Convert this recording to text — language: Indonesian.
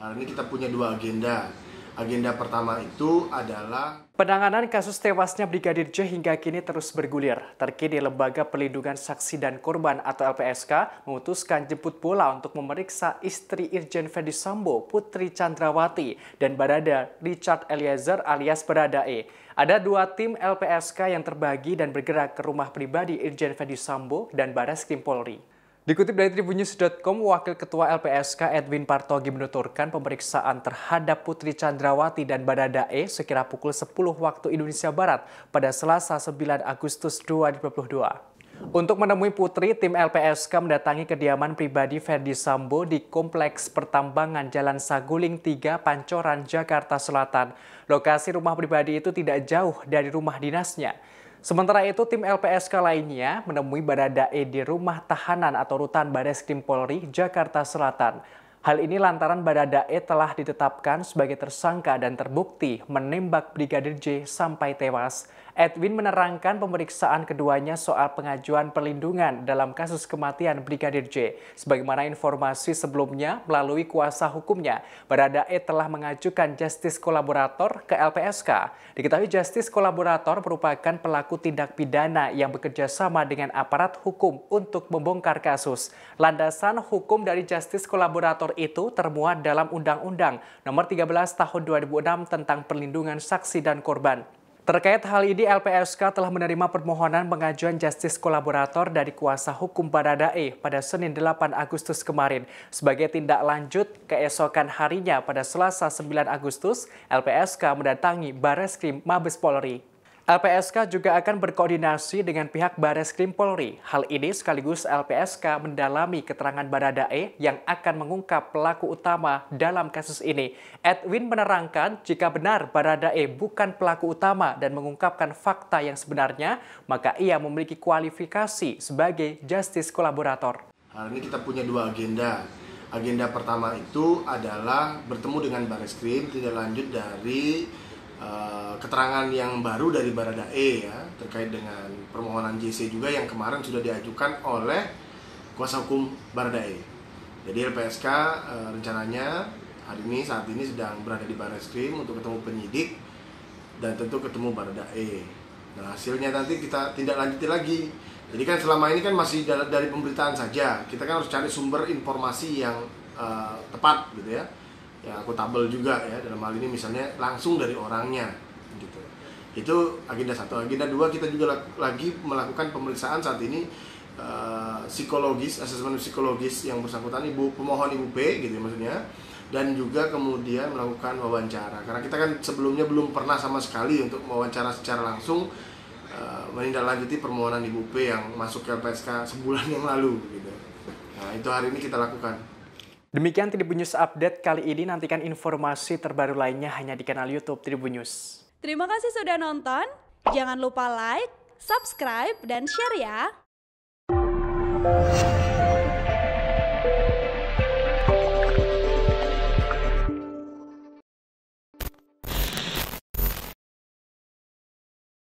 Hari ini kita punya dua agenda. Agenda pertama itu adalah Penanganan kasus tewasnya Brigadir J hingga kini terus bergulir. Terkini Lembaga Pelindungan Saksi dan Korban atau LPSK memutuskan jemput bola untuk memeriksa istri Irjen Ferdi Sambo, Putri Chandrawati, dan barada Richard Eliezer alias Barada E. Ada dua tim LPSK yang terbagi dan bergerak ke rumah pribadi Irjen Ferdi Sambo dan Baris Krim Polri. Dikutip dari tribunnews.com, Wakil Ketua LPSK Edwin Partogi menuturkan pemeriksaan terhadap Putri Chandrawati dan Baradae sekira pukul 10 waktu Indonesia Barat pada Selasa 9 Agustus 2022. Untuk menemui Putri, tim LPSK mendatangi kediaman pribadi Ferdi Sambo di Kompleks Pertambangan Jalan Saguling 3, Pancoran, Jakarta Selatan. Lokasi rumah pribadi itu tidak jauh dari rumah dinasnya. Sementara itu, tim LPSK lainnya menemui Barada E di rumah tahanan atau rutan Baris Krim Polri, Jakarta Selatan. Hal ini lantaran Barada E telah ditetapkan sebagai tersangka dan terbukti menembak Brigadir J sampai tewas. Edwin menerangkan pemeriksaan keduanya soal pengajuan perlindungan dalam kasus kematian Brigadir J. Sebagaimana informasi sebelumnya, melalui kuasa hukumnya, Baradae telah mengajukan justice kolaborator ke LPSK. Diketahui justice kolaborator merupakan pelaku tindak pidana yang bekerja sama dengan aparat hukum untuk membongkar kasus. Landasan hukum dari justice kolaborator itu termuat dalam Undang-Undang Nomor 13 Tahun 2006 tentang Perlindungan Saksi dan Korban. Terkait hal ini, LPSK telah menerima permohonan pengajuan justice kolaborator dari kuasa hukum Baradae pada Senin 8 Agustus kemarin. Sebagai tindak lanjut, keesokan harinya pada Selasa 9 Agustus, LPSK mendatangi Bareskrim Mabes Polri. LPSK juga akan berkoordinasi dengan pihak Bares Krim Polri. Hal ini sekaligus LPSK mendalami keterangan Baradae yang akan mengungkap pelaku utama dalam kasus ini. Edwin menerangkan jika benar Baradae bukan pelaku utama dan mengungkapkan fakta yang sebenarnya, maka ia memiliki kualifikasi sebagai justice kolaborator. Hari ini kita punya dua agenda. Agenda pertama itu adalah bertemu dengan Bares Krim, tidak lanjut dari Eh, keterangan yang baru dari Barada E ya terkait dengan permohonan JC juga yang kemarin sudah diajukan oleh kuasa hukum Barada E. Jadi LPSK uh, eh, rencananya hari ini saat ini sedang berada di Barreskrim untuk ketemu penyidik dan tentu ketemu Barada E. Nah hasilnya nanti kita tindak lanjuti lagi. Jadi kan selama ini kan masih dari pemberitaan saja. Kita kan harus cari sumber informasi yang uh, tepat gitu ya yang akuntabel juga ya dalam hal ini misalnya langsung dari orangnya gitu itu agenda satu agenda dua kita juga lagi melakukan pemeriksaan saat ini uh, psikologis asesmen psikologis yang bersangkutan ibu pemohon ibu P gitu ya maksudnya dan juga kemudian melakukan wawancara karena kita kan sebelumnya belum pernah sama sekali untuk wawancara secara langsung uh, menindaklanjuti permohonan ibu P yang masuk ke LPSK sebulan yang lalu gitu nah itu hari ini kita lakukan Demikian Tribun News Update kali ini. Nantikan informasi terbaru lainnya hanya di kanal YouTube Tribun News. Terima kasih sudah nonton. Jangan lupa like, subscribe, dan share ya.